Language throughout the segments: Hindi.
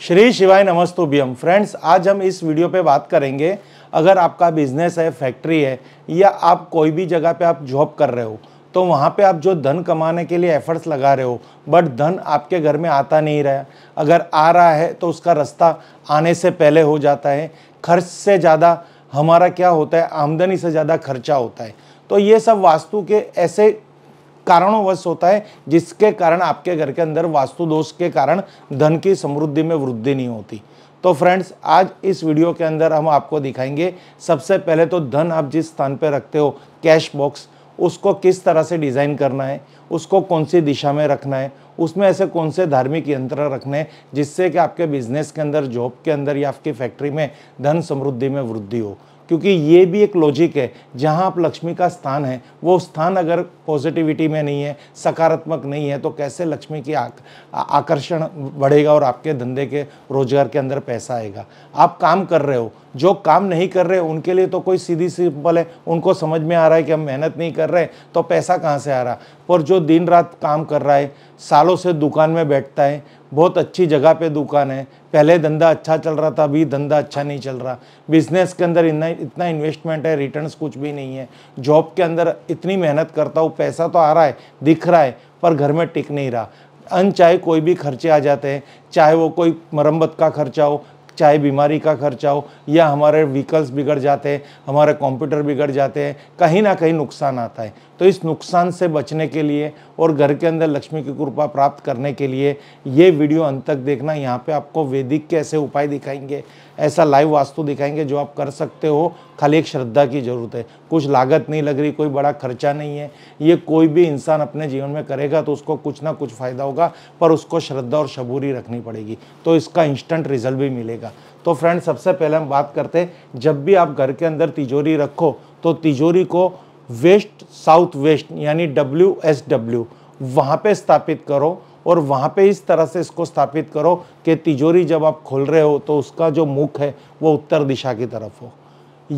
श्री शिवाय भी फ्रेंड्स आज हम इस वीडियो पे बात करेंगे अगर आपका बिजनेस है फैक्ट्री है या आप कोई भी जगह पे आप जॉब कर रहे हो तो वहाँ पे आप जो धन कमाने के लिए एफर्ट्स लगा रहे हो बट धन आपके घर में आता नहीं रहा अगर आ रहा है तो उसका रास्ता आने से पहले हो जाता है खर्च से ज़्यादा हमारा क्या होता है आमदनी से ज़्यादा खर्चा होता है तो ये सब वास्तु के ऐसे कारणोंवश होता है जिसके कारण आपके घर के अंदर वास्तु दोष के कारण धन की समृद्धि में वृद्धि नहीं होती तो फ्रेंड्स आज इस वीडियो के अंदर हम आपको दिखाएंगे सबसे पहले तो धन आप जिस स्थान पर रखते हो कैश बॉक्स उसको किस तरह से डिज़ाइन करना है उसको कौन सी दिशा में रखना है उसमें ऐसे कौन से धार्मिक यंत्र रखने हैं जिससे कि आपके बिजनेस के अंदर जॉब के अंदर या आपकी फैक्ट्री में धन समृद्धि में वृद्धि हो क्योंकि ये भी एक लॉजिक है जहाँ आप लक्ष्मी का स्थान है वो स्थान अगर पॉजिटिविटी में नहीं है सकारात्मक नहीं है तो कैसे लक्ष्मी की आक, आकर्षण बढ़ेगा और आपके धंधे के रोजगार के अंदर पैसा आएगा आप काम कर रहे हो जो काम नहीं कर रहे उनके लिए तो कोई सीधी सिंपल है उनको समझ में आ रहा है कि हम मेहनत नहीं कर रहे तो पैसा कहाँ से आ रहा पर जो दिन रात काम कर रहा है सालों से दुकान में बैठता है बहुत अच्छी जगह पे दुकान है पहले धंधा अच्छा चल रहा था अभी धंधा अच्छा नहीं चल रहा बिजनेस के अंदर इतना इतना इन्वेस्टमेंट है रिटर्न्स कुछ भी नहीं है जॉब के अंदर इतनी मेहनत करता हूँ पैसा तो आ रहा है दिख रहा है पर घर में टिक नहीं रहा अन चाहे कोई भी खर्चे आ जाते हैं चाहे वो कोई मरम्मत का खर्चा हो चाहे बीमारी का खर्चा हो या हमारे व्हीकल्स बिगड़ जाते हैं हमारे कंप्यूटर बिगड़ जाते हैं कहीं ना कहीं नुकसान आता है तो इस नुकसान से बचने के लिए और घर के अंदर लक्ष्मी की कृपा प्राप्त करने के लिए ये वीडियो अंत तक देखना यहाँ पे आपको वैदिक कैसे उपाय दिखाएंगे ऐसा लाइव वास्तु दिखाएंगे जो आप कर सकते हो खाली एक श्रद्धा की ज़रूरत है कुछ लागत नहीं लग रही कोई बड़ा खर्चा नहीं है ये कोई भी इंसान अपने जीवन में करेगा तो उसको कुछ ना कुछ फ़ायदा होगा पर उसको श्रद्धा और शबूरी रखनी पड़ेगी तो इसका इंस्टेंट रिजल्ट भी मिलेगा तो फ्रेंड सबसे पहले हम बात करते हैं जब भी आप घर के अंदर तिजोरी रखो तो तिजोरी को वेस्ट साउथ वेस्ट यानी डब्ल्यू एस डब्ल्यू वहाँ पर स्थापित करो और वहाँ पे इस तरह से इसको स्थापित करो कि तिजोरी जब आप खोल रहे हो तो उसका जो मुख है वो उत्तर दिशा की तरफ हो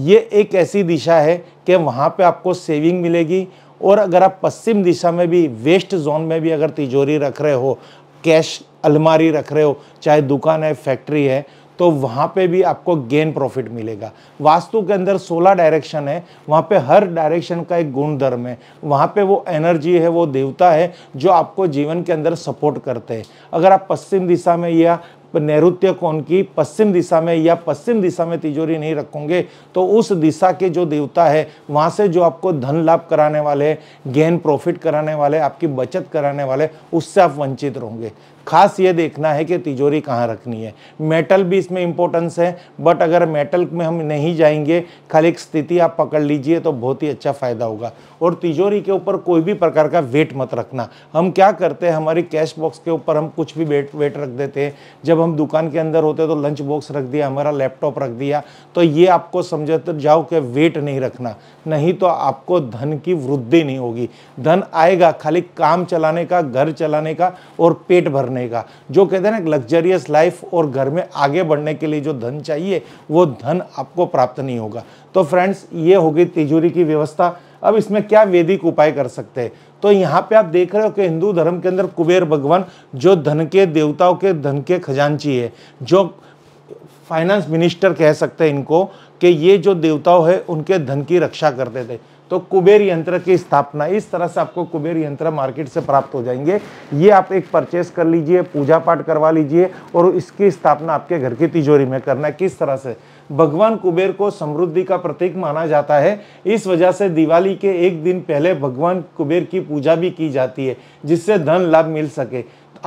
ये एक ऐसी दिशा है कि वहाँ पे आपको सेविंग मिलेगी और अगर आप पश्चिम दिशा में भी वेस्ट जोन में भी अगर तिजोरी रख रहे हो कैश अलमारी रख रहे हो चाहे दुकान है फैक्ट्री है तो वहाँ पे भी आपको गेन प्रॉफिट मिलेगा वास्तु के अंदर 16 डायरेक्शन है वहाँ पे हर डायरेक्शन का एक गुण धर्म है वहाँ पे वो एनर्जी है वो देवता है जो आपको जीवन के अंदर सपोर्ट करते हैं अगर आप पश्चिम दिशा में या नैत्य कोण की पश्चिम दिशा में या पश्चिम दिशा में तिजोरी नहीं रखोगे तो उस दिशा के जो देवता है वहाँ से जो आपको धन लाभ कराने वाले गेन प्रॉफिट कराने वाले आपकी बचत कराने वाले उससे आप वंचित रहोगे खास ये देखना है कि तिजोरी कहाँ रखनी है मेटल भी इसमें इम्पोर्टेंस है बट अगर मेटल में हम नहीं जाएंगे खाली एक स्थिति आप पकड़ लीजिए तो बहुत ही अच्छा फ़ायदा होगा और तिजोरी के ऊपर कोई भी प्रकार का वेट मत रखना हम क्या करते हैं हमारी कैश बॉक्स के ऊपर हम कुछ भी वेट वेट रख देते हैं जब हम दुकान के अंदर होते तो लंच बॉक्स रख दिया हमारा लैपटॉप रख दिया तो ये आपको समझ जाओ कि वेट नहीं रखना नहीं तो आपको धन की वृद्धि नहीं होगी धन आएगा खाली काम चलाने का घर चलाने का और पेट भरने करने का जो कहते हैं ना लग्जरियस लाइफ और घर में आगे बढ़ने के लिए जो धन चाहिए वो धन आपको प्राप्त नहीं होगा तो फ्रेंड्स ये होगी तिजोरी की व्यवस्था अब इसमें क्या वैदिक उपाय कर सकते हैं तो यहाँ पे आप देख रहे हो कि हिंदू धर्म के अंदर कुबेर भगवान जो धन के देवताओं के धन के खजांची है जो फाइनेंस मिनिस्टर कह सकते हैं इनको कि ये जो देवताओं है उनके धन की रक्षा करते थे तो कुबेर यंत्र की स्थापना इस तरह से आपको कुबेर यंत्र मार्केट से प्राप्त हो जाएंगे ये आप एक परचेस कर लीजिए पूजा पाठ करवा लीजिए और इसकी स्थापना आपके घर की तिजोरी में करना है किस तरह से भगवान कुबेर को समृद्धि का प्रतीक माना जाता है इस वजह से दिवाली के एक दिन पहले भगवान कुबेर की पूजा भी की जाती है जिससे धन लाभ मिल सके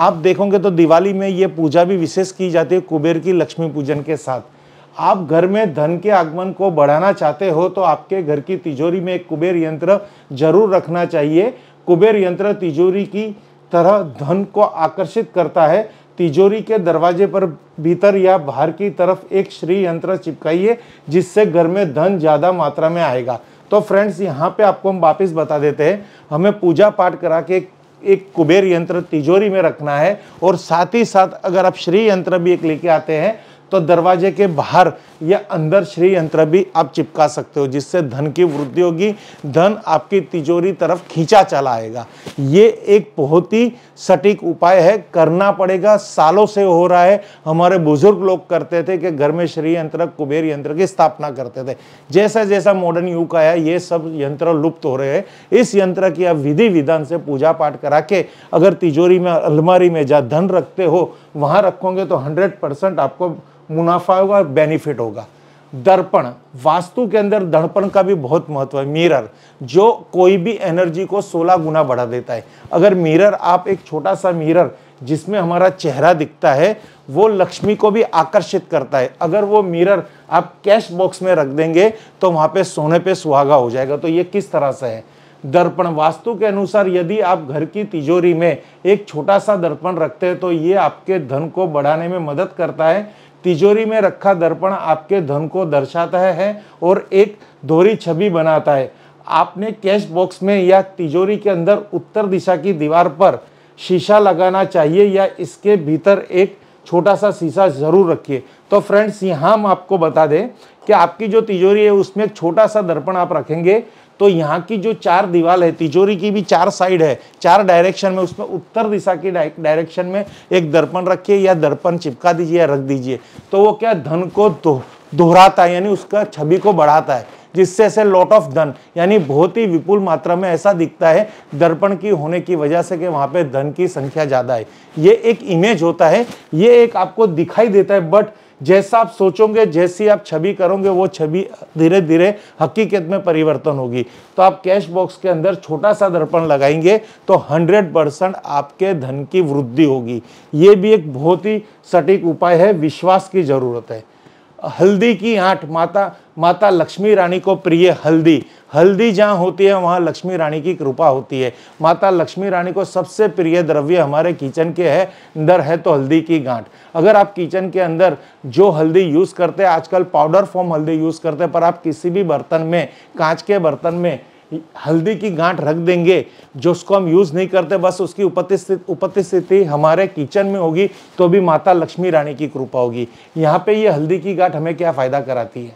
आप देखोगे तो दिवाली में ये पूजा भी विशेष की जाती है कुबेर की लक्ष्मी पूजन के साथ आप घर में धन के आगमन को बढ़ाना चाहते हो तो आपके घर की तिजोरी में एक कुबेर यंत्र जरूर रखना चाहिए कुबेर यंत्र तिजोरी की तरह धन को आकर्षित करता है तिजोरी के दरवाजे पर भीतर या बाहर की तरफ एक श्री यंत्र चिपकाइए जिससे घर में धन ज़्यादा मात्रा में आएगा तो फ्रेंड्स यहाँ पे आपको हम वापस बता देते हैं हमें पूजा पाठ करा के एक कुबेर यंत्र तिजोरी में रखना है और साथ ही साथ अगर आप श्री यंत्र भी एक लेके आते हैं तो दरवाजे के बाहर या अंदर श्री यंत्र भी आप चिपका सकते हो जिससे धन की वृद्धि होगी धन आपकी तिजोरी तरफ खींचा चला आएगा ये एक बहुत ही सटीक उपाय है करना पड़ेगा सालों से हो रहा है हमारे बुजुर्ग लोग करते थे कि घर में श्री यंत्र कुबेर यंत्र की स्थापना करते थे जैसा जैसा मॉडर्न युग आया ये सब यंत्र लुप्त हो रहे हैं इस यंत्र की आप विधि विधान से पूजा पाठ करा के अगर तिजोरी में अलमारी में जहाँ धन रखते हो वहाँ रखोगे तो हंड्रेड परसेंट आपको मुनाफा होगा बेनिफिट होगा दर्पण वास्तु के अंदर दर्पण का भी बहुत महत्व है मिरर जो कोई भी एनर्जी को 16 गुना बढ़ा देता है अगर मिरर आप एक छोटा सा मिरर जिसमें हमारा चेहरा दिखता है वो लक्ष्मी को भी आकर्षित करता है अगर वो मिरर आप कैश बॉक्स में रख देंगे तो वहाँ पे सोने पे सुहागा हो जाएगा तो ये किस तरह से है दर्पण वास्तु के अनुसार यदि आप घर की तिजोरी में एक छोटा सा दर्पण रखते हैं तो ये आपके धन को बढ़ाने में मदद करता है तिजोरी में रखा दर्पण आपके धन को दर्शाता है और एक दोहरी छवि बनाता है आपने कैश बॉक्स में या तिजोरी के अंदर उत्तर दिशा की दीवार पर शीशा लगाना चाहिए या इसके भीतर एक छोटा सा शीशा ज़रूर रखिए तो फ्रेंड्स यहाँ हम आपको बता दें कि आपकी जो तिजोरी है उसमें एक छोटा सा दर्पण आप रखेंगे तो यहाँ की जो चार दीवार है तिजोरी की भी चार साइड है चार डायरेक्शन में उसमें उत्तर दिशा की डायरेक्शन में एक दर्पण रखिए या दर्पण चिपका दीजिए या रख दीजिए तो वो क्या धन को दोहराता है यानी उसका छवि को बढ़ाता है जिससे ऐसे लॉट ऑफ धन यानी बहुत ही विपुल मात्रा में ऐसा दिखता है दर्पण की होने की वजह से कि वहाँ पे धन की संख्या ज़्यादा है ये एक इमेज होता है ये एक आपको दिखाई देता है बट जैसा आप सोचोगे जैसी आप छवि करोगे वो छवि धीरे धीरे हकीकत में परिवर्तन होगी तो आप कैश बॉक्स के अंदर छोटा सा दर्पण लगाएंगे तो हंड्रेड परसेंट आपके धन की वृद्धि होगी ये भी एक बहुत ही सटीक उपाय है विश्वास की ज़रूरत है हल्दी की आठ माता माता लक्ष्मी रानी को प्रिय हल्दी हल्दी जहाँ होती है वहाँ लक्ष्मी रानी की कृपा होती है माता लक्ष्मी रानी को सबसे प्रिय द्रव्य हमारे किचन के है अंदर है तो हल्दी की गांठ अगर आप किचन के अंदर जो हल्दी यूज़ करते हैं आजकल पाउडर फॉर्म हल्दी यूज़ करते हैं पर आप किसी भी बर्तन में कांच के बर्तन में हल्दी की गांठ रख देंगे जो उसको हम यूज़ नहीं करते बस उसकी उपस्थित उपस्थिति हमारे किचन में होगी तो भी माता लक्ष्मी रानी की कृपा होगी यहाँ पे ये हल्दी की गांठ हमें क्या फ़ायदा कराती है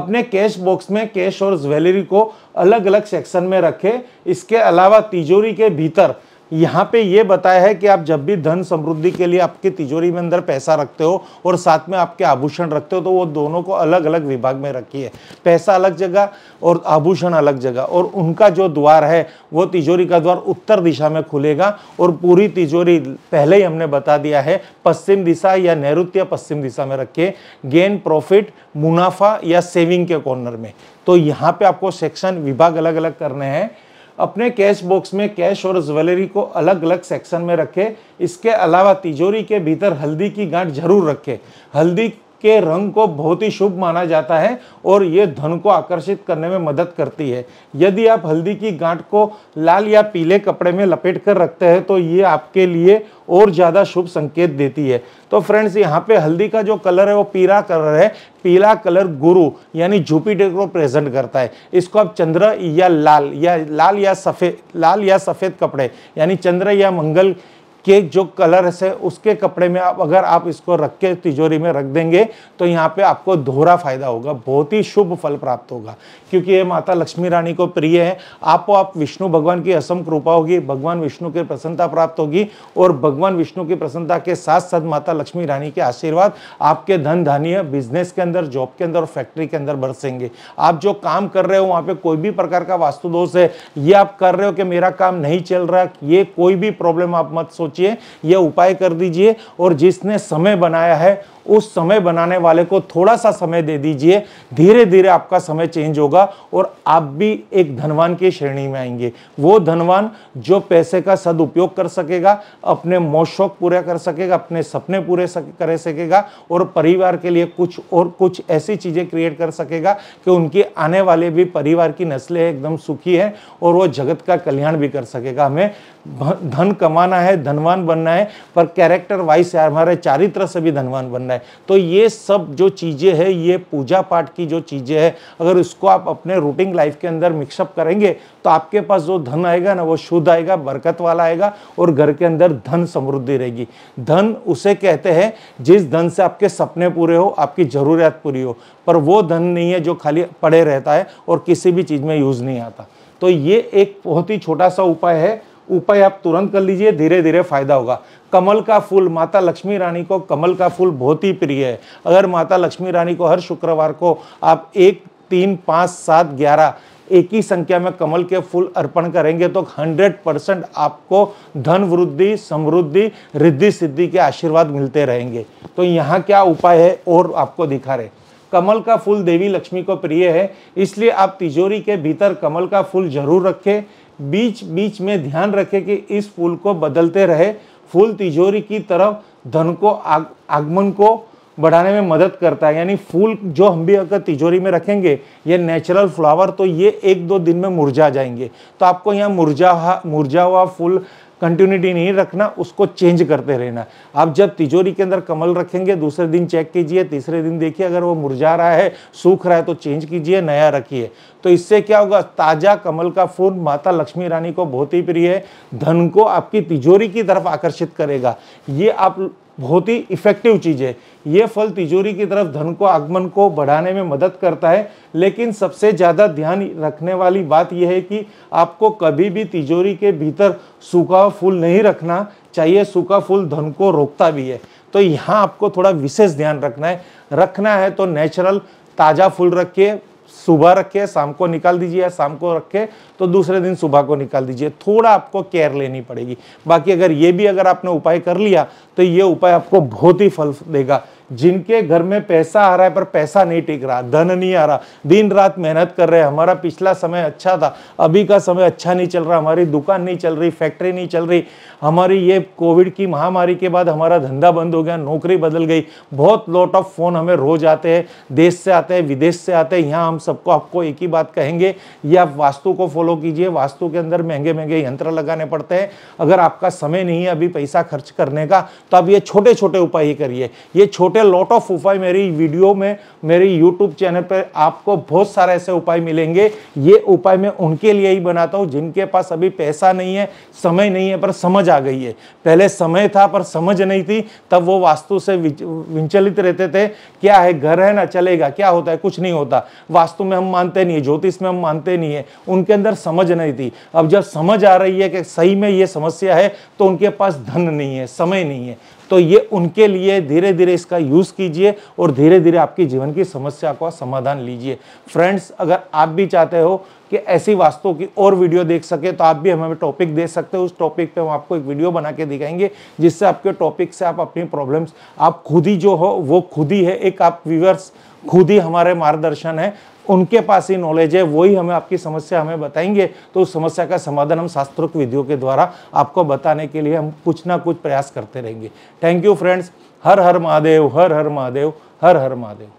अपने कैश बॉक्स में कैश और ज्वेलरी को अलग अलग सेक्शन में रखें इसके अलावा तिजोरी के भीतर यहाँ पे ये बताया है कि आप जब भी धन समृद्धि के लिए आपकी तिजोरी में अंदर पैसा रखते हो और साथ में आपके आभूषण रखते हो तो वो दोनों को अलग अलग विभाग में रखिए पैसा अलग जगह और आभूषण अलग जगह और उनका जो द्वार है वो तिजोरी का द्वार उत्तर दिशा में खुलेगा और पूरी तिजोरी पहले ही हमने बता दिया है पश्चिम दिशा या नैऋत्य पश्चिम दिशा में रखिए गेन प्रॉफिट मुनाफा या सेविंग के कॉर्नर में तो यहाँ पे आपको सेक्शन विभाग अलग अलग करने हैं अपने कैश बॉक्स में कैश और ज्वेलरी को अलग अलग सेक्शन में रखें इसके अलावा तिजोरी के भीतर हल्दी की गांठ जरूर रखें हल्दी के रंग को बहुत ही शुभ माना जाता है और ये धन को आकर्षित करने में मदद करती है यदि आप हल्दी की गांठ को लाल या पीले कपड़े में लपेट कर रखते हैं तो ये आपके लिए और ज़्यादा शुभ संकेत देती है तो फ्रेंड्स यहाँ पे हल्दी का जो कलर है वो पीला कलर है पीला कलर गुरु यानी जुपिटर को प्रेजेंट करता है इसको आप चंद्र या लाल या लाल या सफ़ेद लाल या सफ़ेद कपड़े यानी चंद्र या मंगल के जो कलर्स है उसके कपड़े में आप अगर आप इसको रख के तिजोरी में रख देंगे तो यहाँ पे आपको दोहरा फायदा होगा बहुत ही शुभ फल प्राप्त होगा क्योंकि ये माता लक्ष्मी रानी को प्रिय है आपको आप विष्णु भगवान की असम कृपा होगी भगवान विष्णु की प्रसन्नता प्राप्त होगी और भगवान विष्णु की प्रसन्नता के साथ साथ माता लक्ष्मी रानी के आशीर्वाद आपके धन धान्य बिजनेस के अंदर जॉब के अंदर और फैक्ट्री के अंदर बरसेंगे आप जो काम कर रहे हो वहाँ पर कोई भी प्रकार का वास्तु दोष है ये आप कर रहे हो कि मेरा काम नहीं चल रहा ये कोई भी प्रॉब्लम आप मत सोच सोचिए यह उपाय कर दीजिए और जिसने समय बनाया है उस समय बनाने वाले को थोड़ा सा समय दे दीजिए धीरे धीरे आपका समय चेंज होगा और आप भी एक धनवान की श्रेणी में आएंगे वो धनवान जो पैसे का सदुपयोग कर सकेगा अपने मौसौक शौक पूरा कर सकेगा अपने सपने पूरे सक, कर सकेगा और परिवार के लिए कुछ और कुछ ऐसी चीज़ें क्रिएट कर सकेगा कि उनके आने वाले भी परिवार की नस्लें एकदम सुखी है और वो जगत का कल्याण भी कर सकेगा हमें धन कमाना है धनवान बनना है पर कैरेक्टर वाइज हमारे चारित्र से भी धनवान बनना है है तो ये सब जो चीज़ें हैं ये पूजा पाठ की जो चीज़ें हैं अगर उसको आप अपने रूटीन लाइफ के अंदर मिक्सअप करेंगे तो आपके पास जो धन आएगा ना वो शुद्ध आएगा बरकत वाला आएगा और घर के अंदर धन समृद्धि रहेगी धन उसे कहते हैं जिस धन से आपके सपने पूरे हो आपकी ज़रूरियात पूरी हो पर वो धन नहीं है जो खाली पड़े रहता है और किसी भी चीज़ में यूज़ नहीं आता तो ये एक बहुत ही छोटा सा उपाय है उपाय आप तुरंत कर लीजिए धीरे धीरे फायदा होगा कमल का फूल माता लक्ष्मी रानी को कमल का फूल बहुत ही प्रिय है अगर माता लक्ष्मी रानी को हर शुक्रवार को आप एक तीन पाँच सात ग्यारह एक ही संख्या में कमल के फूल अर्पण करेंगे तो 100 परसेंट आपको धन वृद्धि समृद्धि रिद्धि सिद्धि के आशीर्वाद मिलते रहेंगे तो यहाँ क्या उपाय है और आपको दिखा रहे कमल का फूल देवी लक्ष्मी को प्रिय है इसलिए आप तिजोरी के भीतर कमल का फूल जरूर रखें बीच बीच में ध्यान रखें कि इस फूल को बदलते रहे फूल तिजोरी की तरफ धन को आग, आगमन को बढ़ाने में मदद करता है यानी फूल जो हम भी अगर तिजोरी में रखेंगे ये नेचुरल फ्लावर तो ये एक दो दिन में मुरझा जाएंगे तो आपको यहाँ मुरझा मुरझा हुआ फूल कंटिन्यूटी नहीं रखना उसको चेंज करते रहना आप जब तिजोरी के अंदर कमल रखेंगे दूसरे दिन चेक कीजिए तीसरे दिन देखिए अगर वो मुरझा रहा है सूख रहा है तो चेंज कीजिए नया रखिए तो इससे क्या होगा ताज़ा कमल का फूल माता लक्ष्मी रानी को बहुत ही प्रिय है धन को आपकी तिजोरी की तरफ आकर्षित करेगा ये आप बहुत ही इफेक्टिव चीज़ है ये फल तिजोरी की तरफ धन को आगमन को बढ़ाने में मदद करता है लेकिन सबसे ज़्यादा ध्यान रखने वाली बात यह है कि आपको कभी भी तिजोरी के भीतर सूखा फूल नहीं रखना चाहिए सूखा फूल धन को रोकता भी है तो यहाँ आपको थोड़ा विशेष ध्यान रखना है रखना है तो नेचुरल ताज़ा फूल रखिए सुबह रखिए शाम को निकाल दीजिए या शाम को रखिए तो दूसरे दिन सुबह को निकाल दीजिए थोड़ा आपको केयर लेनी पड़ेगी बाकी अगर ये भी अगर आपने उपाय कर लिया तो ये उपाय आपको बहुत ही फल देगा जिनके घर में पैसा आ रहा है पर पैसा नहीं टिक रहा धन नहीं आ रहा दिन रात मेहनत कर रहे हैं हमारा पिछला समय अच्छा था अभी का समय अच्छा नहीं चल रहा हमारी दुकान नहीं चल रही फैक्ट्री नहीं चल रही हमारी ये कोविड की महामारी के बाद हमारा धंधा बंद हो गया नौकरी बदल गई बहुत लॉट ऑफ फ़ोन हमें रोज आते हैं देश से आते हैं विदेश से आते हैं यहाँ हम सबको आपको एक ही बात कहेंगे ये आप वास्तु को फॉलो फॉलो कीजिए वास्तु के अंदर महंगे महंगे यंत्र लगाने पड़ते हैं अगर आपका समय नहीं है अभी पैसा खर्च करने का तो आप ये छोटे छोटे उपाय ही करिए ये छोटे लॉट ऑफ उपाय मेरी वीडियो में मेरी यूट्यूब चैनल पर आपको बहुत सारे ऐसे उपाय मिलेंगे ये उपाय मैं उनके लिए ही बनाता हूँ जिनके पास अभी पैसा नहीं है समय नहीं है पर समझ आ गई है पहले समय था पर समझ नहीं थी तब वो वास्तु से विचलित रहते थे क्या है घर है ना चलेगा क्या होता है कुछ नहीं होता वास्तु में हम मानते नहीं है ज्योतिष में हम मानते नहीं है उनके अंदर समझ नहीं थी अब जब समझ आ रही है कि सही में ये समस्या है तो उनके पास धन नहीं है समय नहीं है तो ये उनके लिए धीरे धीरे इसका यूज़ कीजिए और धीरे धीरे आपकी जीवन की समस्या का समाधान लीजिए फ्रेंड्स अगर आप भी चाहते हो कि ऐसी वास्तु की और वीडियो देख सके तो आप भी हमें टॉपिक दे सकते हो उस टॉपिक पे हम आपको एक वीडियो बना के दिखाएंगे जिससे आपके टॉपिक से आप अपनी प्रॉब्लम्स आप खुद ही जो हो वो खुद ही है एक आप व्यूवर्स खुद ही हमारे मार्गदर्शन है उनके पास ही नॉलेज है वही हमें आपकी समस्या हमें बताएंगे तो उस समस्या का समाधान हम शास्त्रोक्त विधियों के द्वारा आपको बताने के लिए हम कुछ ना कुछ प्रयास करते रहेंगे थैंक यू फ्रेंड्स हर हर महादेव हर हर महादेव हर हर महादेव